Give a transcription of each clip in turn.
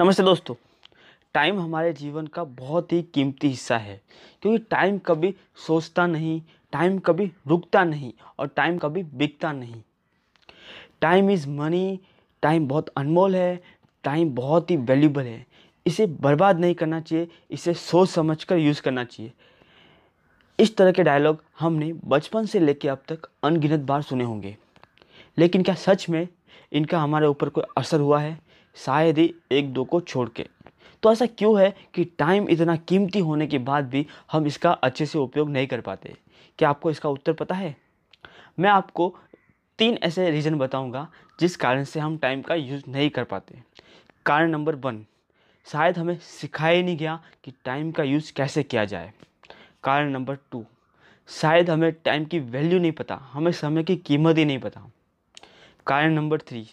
नमस्ते दोस्तों टाइम हमारे जीवन का बहुत ही कीमती हिस्सा है क्योंकि टाइम कभी सोचता नहीं टाइम कभी रुकता नहीं और टाइम कभी बिकता नहीं टाइम इज़ मनी टाइम बहुत अनमोल है टाइम बहुत ही वैल्यूबल है इसे बर्बाद नहीं करना चाहिए इसे सोच समझ कर यूज़ करना चाहिए इस तरह के डायलॉग हमने बचपन से लेकर अब तक अनगिनत बार सुने होंगे लेकिन क्या सच में इनका हमारे ऊपर कोई असर हुआ है शायद ही एक दो को छोड़ के तो ऐसा क्यों है कि टाइम इतना कीमती होने के बाद भी हम इसका अच्छे से उपयोग नहीं कर पाते क्या आपको इसका उत्तर पता है मैं आपको तीन ऐसे रीज़न बताऊंगा जिस कारण से हम टाइम का यूज़ नहीं कर पाते कारण नंबर वन शायद हमें सिखाया नहीं गया कि टाइम का यूज़ कैसे किया जाए कारण नंबर टू शायद हमें टाइम की वैल्यू नहीं पता हमें समय की कीमत ही नहीं पता कारण नंबर थ्री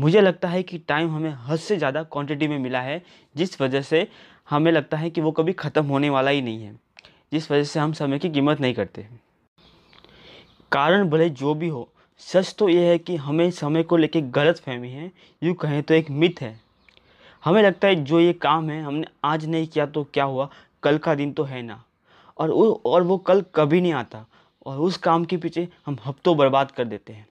मुझे लगता है कि टाइम हमें हद से ज़्यादा क्वांटिटी में मिला है जिस वजह से हमें लगता है कि वो कभी ख़त्म होने वाला ही नहीं है जिस वजह से हम समय की कीमत नहीं करते कारण भले जो भी हो सच तो ये है कि हमें समय को लेकर गलत फहमी है यूँ कहें तो एक मिथ है हमें लगता है जो ये काम है हमने आज नहीं किया तो क्या हुआ कल का दिन तो है ना और वो और वो कल कभी नहीं आता और उस काम के पीछे हम हफ्तों बर्बाद कर देते हैं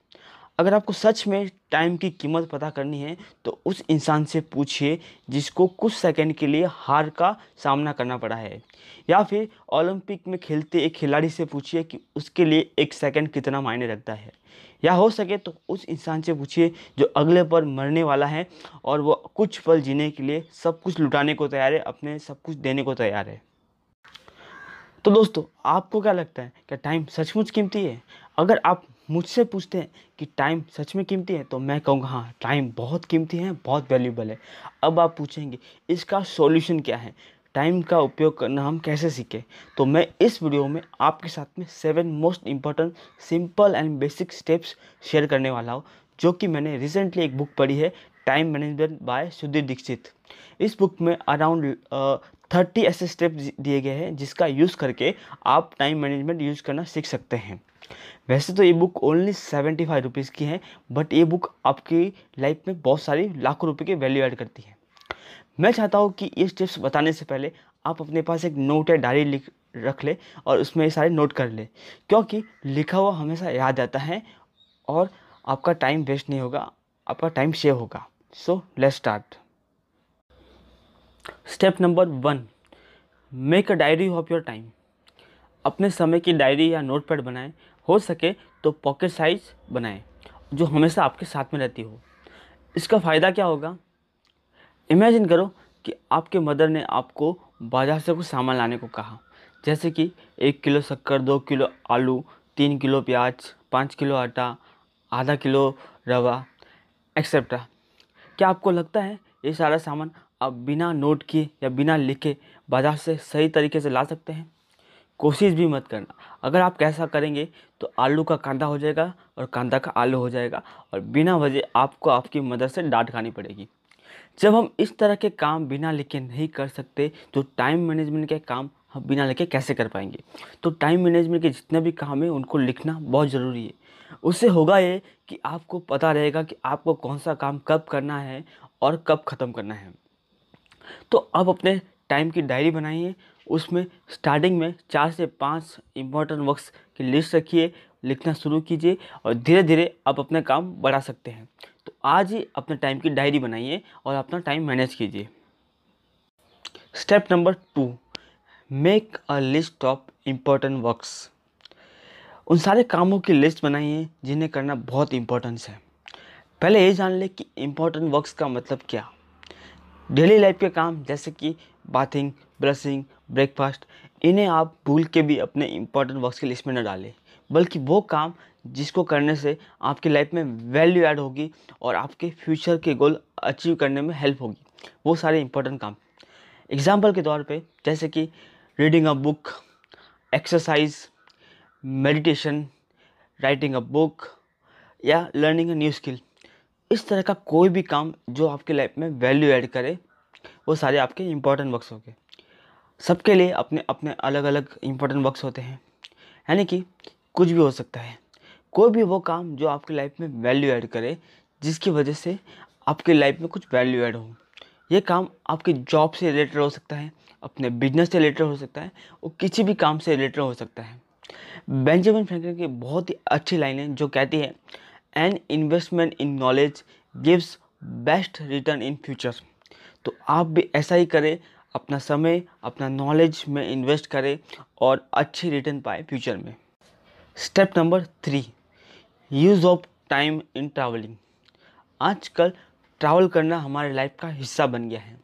अगर आपको सच में टाइम की कीमत पता करनी है तो उस इंसान से पूछिए जिसको कुछ सेकंड के लिए हार का सामना करना पड़ा है या फिर ओलंपिक में खेलते एक खिलाड़ी से पूछिए कि उसके लिए एक सेकंड कितना मायने रखता है या हो सके तो उस इंसान से पूछिए जो अगले पर मरने वाला है और वो कुछ पल जीने के लिए सब कुछ लुटाने को तैयार है अपने सब कुछ देने को तैयार है तो दोस्तों आपको क्या लगता है क्या टाइम सचमुच कीमती है अगर आप मुझसे पूछते हैं कि टाइम सच में कीमती है तो मैं कहूँगा हाँ टाइम बहुत कीमती है बहुत वैल्यूबल है अब आप पूछेंगे इसका सॉल्यूशन क्या है टाइम का उपयोग करना हम कैसे सीखें तो मैं इस वीडियो में आपके साथ में seven most important simple and basic steps share करने वाला हूँ जो कि मैंने रिसेंटली एक बुक पढ़ी है time management by Sudhir Dixit इस बुक में अराउंड थर्टी ऐसे स्टेप दिए गए हैं जिसका यूज़ करके आप टाइम मैनेजमेंट यूज़ करना सीख सकते हैं वैसे तो ये book only seventy five rupees की है बट ये बुक आपकी लाइफ में बहुत सारी लाखों रुपए की वैल्यू ऐड करती है मैं चाहता हूँ कि ये स्टेप्स बताने से पहले आप अपने पास एक नोट या डायरी लिख रख ले और उसमें ये सारे नोट कर ले क्योंकि लिखा हुआ हमेशा याद आता है और आपका टाइम वेस्ट नहीं होगा आपका टाइम सेव होगा so let start step number one make a diary of your time अपने समय की डायरी या नोटपैड बनाएं हो सके तो पॉकेट साइज बनाएं जो हमेशा आपके साथ में रहती हो इसका फ़ायदा क्या होगा इमेजिन करो कि आपके मदर ने आपको बाज़ार से कुछ सामान लाने को कहा जैसे कि एक किलो शक्कर दो किलो आलू तीन किलो प्याज पाँच किलो आटा आधा किलो रवा एक्सेट्रा क्या आपको लगता है ये सारा सामान आप बिना नोट किए या बिना लिखे बाज़ार से सही तरीके से ला सकते हैं कोशिश भी मत करना अगर आप कैसा करेंगे तो आलू का कांदा हो जाएगा और कांदा का आलू हो जाएगा और बिना वजह आपको आपकी मदद से डांट खानी पड़ेगी जब हम इस तरह के काम बिना लिखे नहीं कर सकते तो टाइम मैनेजमेंट के काम हम बिना लिखे कैसे कर पाएंगे तो टाइम मैनेजमेंट के जितने भी काम हैं उनको लिखना बहुत ज़रूरी है उससे होगा ये कि आपको पता रहेगा कि आपको कौन सा काम कब करना है और कब ख़त्म करना है तो आप अपने टाइम की डायरी बनाइए उसमें स्टार्टिंग में चार से पाँच इम्पोर्टेंट वर्क्स की लिस्ट रखिए लिखना शुरू कीजिए और धीरे धीरे आप अपना काम बढ़ा सकते हैं तो आज ही अपने टाइम की डायरी बनाइए और अपना टाइम मैनेज कीजिए step number two make a list of important works उन सारे कामों की लिस्ट बनाइए जिन्हें करना बहुत इम्पोर्टेंस है पहले ये जान लें कि इम्पोर्टेंट वर्क्स का मतलब क्या डेली लाइफ के काम जैसे कि बाथिंग ब्रशिंग ब्रेकफास्ट इन्हें आप भूल के भी अपने इंपॉर्टेंट वर्क की लिस्ट में न डालें बल्कि वो काम जिसको करने से आपकी लाइफ में वैल्यू ऐड होगी और आपके फ्यूचर के गोल अचीव करने में हेल्प होगी वो सारे इंपॉर्टेंट काम एग्जाम्पल के तौर पे जैसे कि reading a book exercise meditation writing a book या लर्निंग अ न्यू स्किल इस तरह का कोई भी काम जो आपके लाइफ में वैल्यू ऐड करे वो सारे आपके इंपॉर्टेंट वर्क्स होंगे सबके लिए अपने अपने अलग अलग इंपॉर्टेंट वर्क्स होते हैं यानी कि कुछ भी हो सकता है कोई भी वो काम जो आपकी लाइफ में वैल्यू ऐड करे जिसकी वजह से आपकी लाइफ में कुछ वैल्यू ऐड हो ये काम आपकी जॉब से रिलेटेड हो सकता है अपने बिजनेस से रिलेटेड हो सकता है और किसी भी काम से रिलेटेड हो सकता है बेंजामिन फ्रैंकलिन की बहुत ही अच्छी लाइन है जो कहती है and investment in knowledge gives best return in future तो आप भी ऐसा ही करें अपना समय अपना नॉलेज में इन्वेस्ट करें और अच्छे रिटर्न पाए फ्यूचर में step number three use of time in travelling आजकल ट्रैवल करना हमारे लाइफ का हिस्सा बन गया है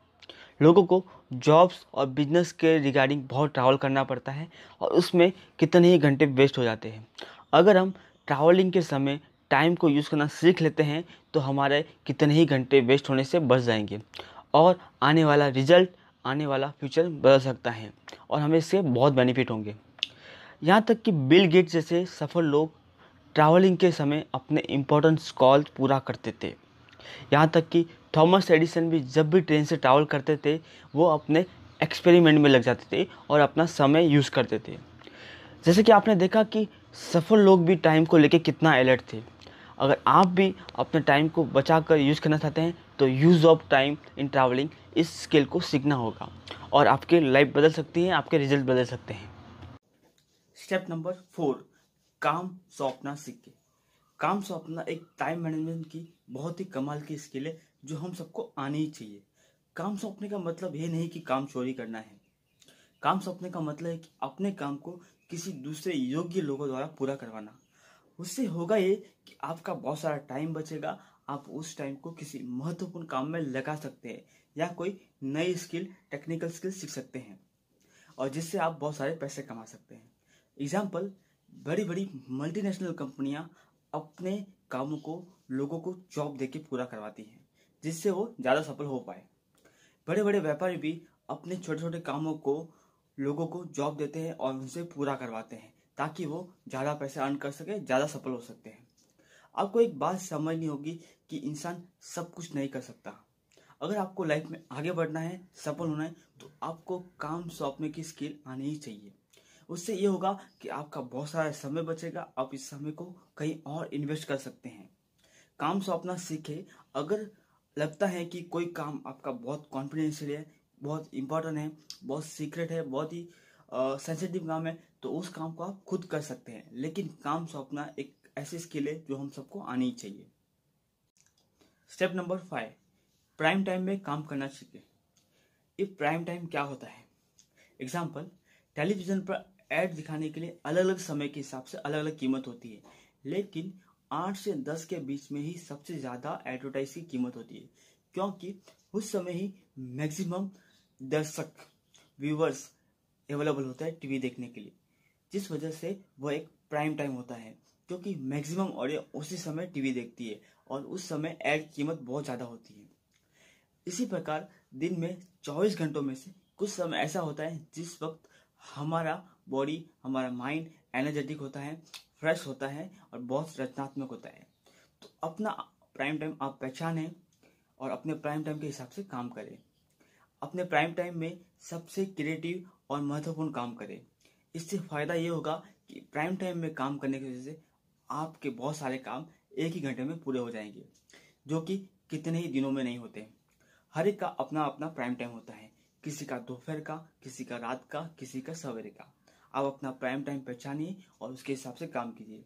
लोगों को जॉब्स और बिजनेस के रिगार्डिंग बहुत ट्रैवल करना पड़ता है और उसमें कितने ही घंटे वेस्ट हो जाते हैं अगर हम ट्रैवलिंग के समय टाइम को यूज़ करना सीख लेते हैं तो हमारे कितने ही घंटे वेस्ट होने से बच जाएंगे और आने वाला रिजल्ट आने वाला फ्यूचर बदल सकता है और हमें इससे बहुत बेनिफिट होंगे यहाँ तक कि बिल गेट्स जैसे सफल लोग ट्रैवलिंग के समय अपने इम्पोर्टेंस कॉल पूरा करते थे यहाँ तक कि थॉमस एडिसन भी जब भी ट्रेन से ट्रैवल करते थे वो अपने एक्सपेरिमेंट में लग जाते थे और अपना समय यूज़ करते थे जैसे कि आपने देखा कि सफल लोग भी टाइम को लेके कितना अलर्ट थे अगर आप भी अपने टाइम को बचा कर यूज़ करना चाहते हैं तो use of time in travelling इस स्किल को सीखना होगा और आपकी लाइफ बदल सकती है आपके रिजल्ट बदल सकते हैं स्टेप नंबर फोर काम सौंपना सीखे काम सौंपना एक टाइम मैनेजमेंट की बहुत ही कमाल की स्किल है जो हम सबको आनी ही चाहिए काम सौंपने का मतलब ये नहीं कि काम चोरी करना है काम सौंपने का मतलब है कि अपने काम को किसी दूसरे योग्य लोगों द्वारा पूरा करवाना उससे होगा ये कि आपका बहुत सारा टाइम बचेगा आप उस टाइम को किसी महत्वपूर्ण काम में लगा सकते हैं या कोई नई स्किल टेक्निकल स्किल सीख सकते हैं और जिससे आप बहुत सारे पैसे कमा सकते हैं एग्जाम्पल बड़ी बड़ी मल्टीनेशनल कंपनियां अपने कामों को लोगों को जॉब देके पूरा करवाती हैं जिससे वो ज़्यादा सफल हो पाए बड़े बड़े व्यापारी भी अपने छोटे छोटे कामों को लोगों को जॉब देते हैं और उनसे पूरा करवाते हैं ताकि वो ज़्यादा पैसे अर्न कर सके ज़्यादा सफल हो सकते हैं आपको एक बात समझनी होगी कि इंसान सब कुछ नहीं कर सकता अगर आपको लाइफ में आगे बढ़ना है सफल होना है तो आपको काम सौंपने की स्किल आनी ही चाहिए उससे ये होगा कि आपका बहुत सारा समय बचेगा आप इस समय को कहीं और इन्वेस्ट कर सकते हैं काम सौंपना सीखे अगर लगता है कि कोई काम आपका बहुत कॉन्फिडेंशियल है बहुत इंपॉर्टेंट है बहुत सीक्रेट है बहुत ही सेंसिटिव काम है तो उस काम को आप खुद कर सकते हैं लेकिन काम सौंपना एक ऐसी स्किल है जो हम सबको आनी ही चाहिए step number five prime time में काम करना सीखें ये प्राइम टाइम क्या होता है एग्जाम्पल टेलीविजन पर एड दिखाने के लिए अलग अलग समय के हिसाब से अलग अलग कीमत होती है लेकिन आठ से दस के बीच में ही सबसे ज़्यादा एडवर्टाइज की कीमत होती है क्योंकि उस समय ही मैक्सिमम दर्शक व्यूवर्स अवेलेबल होता है टीवी देखने के लिए जिस वजह से वो एक प्राइम टाइम होता है क्योंकि मैक्सिमम ऑडियो उसी समय टीवी देखती है और उस समय एड कीमत बहुत ज़्यादा होती है इसी प्रकार दिन में 24 घंटों में से कुछ समय ऐसा होता है जिस वक्त हमारा बॉडी हमारा माइंड एनर्जेटिक होता है फ्रेश होता है और बहुत रचनात्मक होता है तो अपना प्राइम टाइम आप पहचानें और अपने प्राइम टाइम के हिसाब से काम करें अपने प्राइम टाइम में सबसे क्रिएटिव और महत्वपूर्ण काम करें इससे फायदा ये होगा कि प्राइम टाइम में काम करने की वजह से आपके बहुत सारे काम एक ही घंटे में पूरे हो जाएंगे जो कि कितने ही दिनों में नहीं होते हर एक का अपना अपना प्राइम टाइम होता है किसी का दोपहर का किसी का रात का किसी का सवेरे का आप अपना प्राइम टाइम पहचानिए और उसके हिसाब से काम कीजिए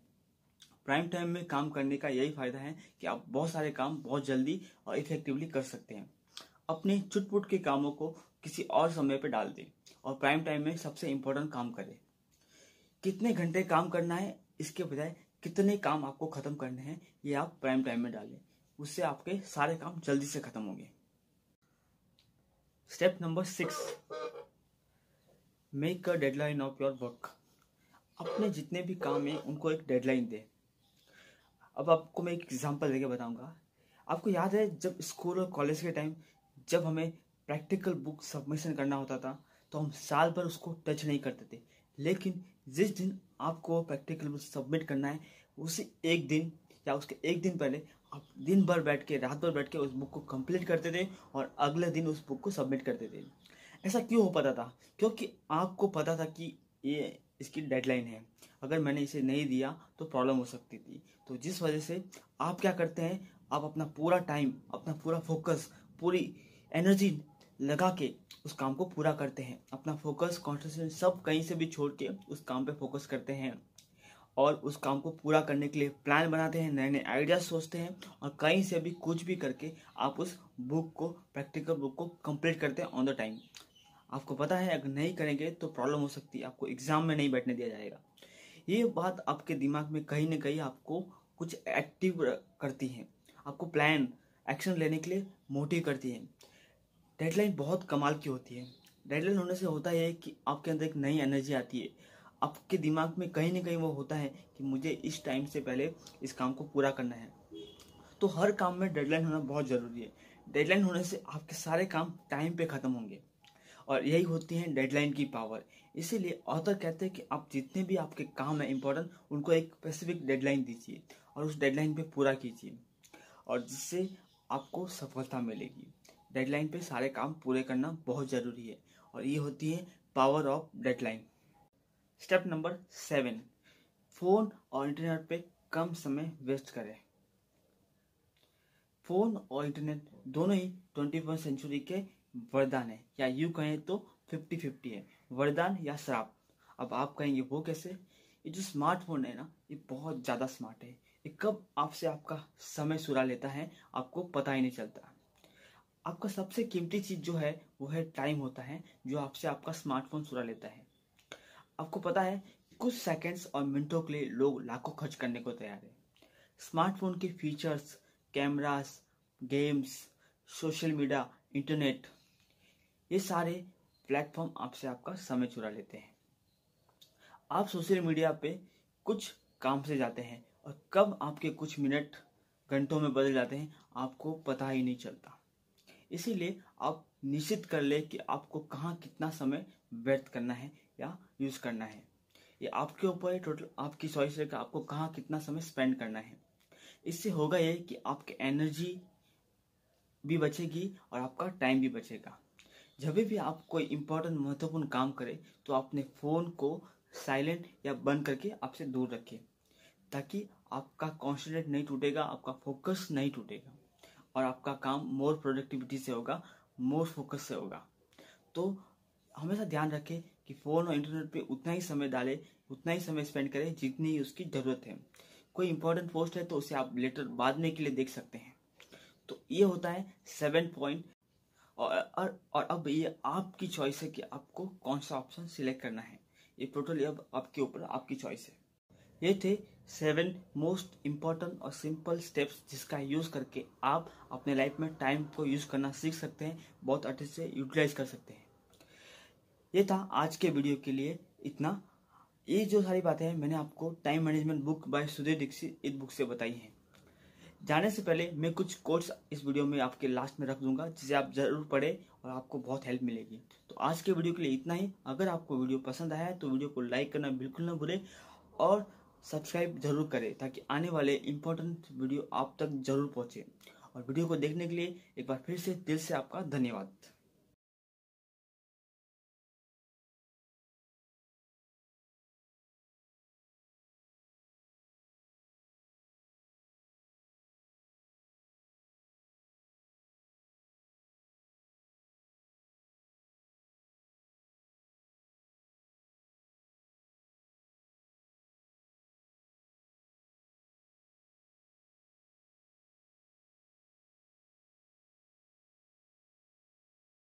प्राइम टाइम में काम करने का यही फायदा है कि आप बहुत सारे काम बहुत जल्दी और इफेक्टिवली कर सकते हैं अपने छुटपुट के कामों को किसी और समय पर डाल दें और प्राइम टाइम में सबसे इम्पोर्टेंट काम करें कितने घंटे काम करना है इसके बजाय कितने काम आपको ख़त्म करने हैं ये आप प्राइम टाइम में डालें उससे आपके सारे काम जल्दी से ख़त्म होंगे step number six make a deadline of your work अपने जितने भी काम हैं उनको एक डेडलाइन दें अब आपको मैं एक एग्जांपल देके बताऊंगा आपको याद है जब स्कूल और कॉलेज के टाइम जब हमें प्रैक्टिकल बुक सबमिशन करना होता था तो हम साल भर उसको टच नहीं करते थे लेकिन जिस दिन आपको प्रैक्टिकल सबमिट करना है उसी एक दिन या उसके एक दिन पहले आप दिन भर बैठ के रात भर बैठ के उस बुक को कंप्लीट करते थे और अगले दिन उस बुक को सबमिट करते थे ऐसा क्यों हो पाता था क्योंकि आपको पता था कि ये इसकी डेडलाइन है अगर मैंने इसे नहीं दिया तो प्रॉब्लम हो सकती थी तो जिस वजह से आप क्या करते हैं आप अपना पूरा टाइम अपना पूरा फोकस पूरी एनर्जी लगा के उस काम को पूरा करते हैं अपना फोकस कॉन्सेंट्रेशन सब कहीं से भी छोड़ के उस काम पे फोकस करते हैं और उस काम को पूरा करने के लिए प्लान बनाते हैं नए नए आइडियाज सोचते हैं और कहीं से भी कुछ भी करके आप उस बुक को प्रैक्टिकल बुक को कंप्लीट करते हैं ऑन द टाइम आपको पता है अगर नहीं करेंगे तो प्रॉब्लम हो सकती है आपको एग्जाम में नहीं बैठने दिया जाएगा ये बात आपके दिमाग में कहीं ना कहीं आपको कुछ एक्टिव करती है आपको प्लान एक्शन लेने के लिए मोटिव करती है डेडलाइन बहुत कमाल की होती है डेडलाइन होने से होता है कि आपके अंदर एक नई एनर्जी आती है आपके दिमाग में कहीं ना कहीं वो होता है कि मुझे इस टाइम से पहले इस काम को पूरा करना है तो हर काम में डेडलाइन होना बहुत ज़रूरी है डेडलाइन होने से आपके सारे काम टाइम पे ख़त्म होंगे और यही होती है डेडलाइन की पावर इसीलिए ऑथर कहते हैं कि आप जितने भी आपके काम हैं इंपॉर्टेंट उनको एक स्पेसिफिक डेडलाइन दीजिए और उस डेडलाइन पे पूरा कीजिए और जिससे आपको सफलता मिलेगी डेडलाइन पे सारे काम पूरे करना बहुत ज़रूरी है और ये होती है power of deadline step number seven phone और इंटरनेट पे कम समय वेस्ट करें फ़ोन और इंटरनेट दोनों ही ट्वेंटी फर्स्ट सेंचुरी के वरदान है या यू कहें तो फिफ्टी फिफ्टी है वरदान या शराब अब आप कहेंगे वो कैसे ये जो स्मार्टफोन है ना ये बहुत ज़्यादा स्मार्ट है ये कब आपसे आपका समय सुरा लेता है आपको पता ही नहीं चलता आपका सबसे कीमती चीज जो है वो है टाइम होता है जो आपसे आपका स्मार्टफोन चुरा लेता है आपको पता है कुछ सेकंड्स और मिनटों के लिए लोग लाखों खर्च करने को तैयार है स्मार्टफोन के features cameras games social media internet ये सारे प्लेटफॉर्म आपसे आपका समय चुरा लेते हैं आप सोशल मीडिया पे कुछ काम से जाते हैं और कब आपके कुछ मिनट घंटों में बदल जाते हैं आपको पता ही नहीं चलता इसीलिए आप निश्चित कर ले कि आपको कहाँ कितना समय व्यर्थ करना है या यूज़ करना है ये आपके ऊपर है टोटल आपकी चॉइस है कि आपको कहाँ कितना समय स्पेंड करना है इससे होगा ये कि आपकी एनर्जी भी बचेगी और आपका टाइम भी बचेगा जब भी आप कोई इम्पोर्टेंट महत्वपूर्ण काम करें तो अपने फ़ोन को साइलेंट या बंद करके आपसे दूर रखें ताकि आपका कॉन्सेंट्रेट नहीं टूटेगा आपका फोकस नहीं टूटेगा और आपका काम मोर प्रोडक्टिविटी से होगा मोर फोकस से होगा तो हमेशा ध्यान रखें कि फ़ोन और इंटरनेट पे उतना ही समय डालें उतना ही समय स्पेंड करें जितनी ही उसकी ज़रूरत है कोई इंपॉर्टेंट पोस्ट है तो उसे आप लेटर बाद में के लिए देख सकते हैं तो ये होता है सेवन पॉइंट और, और और अब ये आपकी चॉइस है कि आपको कौन सा ऑप्शन सिलेक्ट करना है ये टोटली अब आपके ऊपर आपकी चॉइस है ये थे सेवन मोस्ट इम्पॉर्टेंट और सिंपल स्टेप्स जिसका यूज़ करके आप अपने लाइफ में टाइम को यूज़ करना सीख सकते हैं बहुत अच्छे से यूटिलाइज कर सकते हैं ये था आज के वीडियो के लिए इतना ये जो सारी बातें हैं मैंने आपको time management book by Sudhir Dixit इस बुक से बताई हैं जाने से पहले मैं कुछ कोर्स इस वीडियो में आपके लास्ट में रख दूंगा जिसे आप जरूर पढ़ें और आपको बहुत हेल्प मिलेगी तो आज के वीडियो के लिए इतना ही अगर आपको वीडियो पसंद आया है तो वीडियो को लाइक करना बिल्कुल ना भूलें और सब्सक्राइब जरूर करें ताकि आने वाले इंपॉर्टेंट वीडियो आप तक जरूर पहुँचे और वीडियो को देखने के लिए एक बार फिर से दिल से आपका धन्यवाद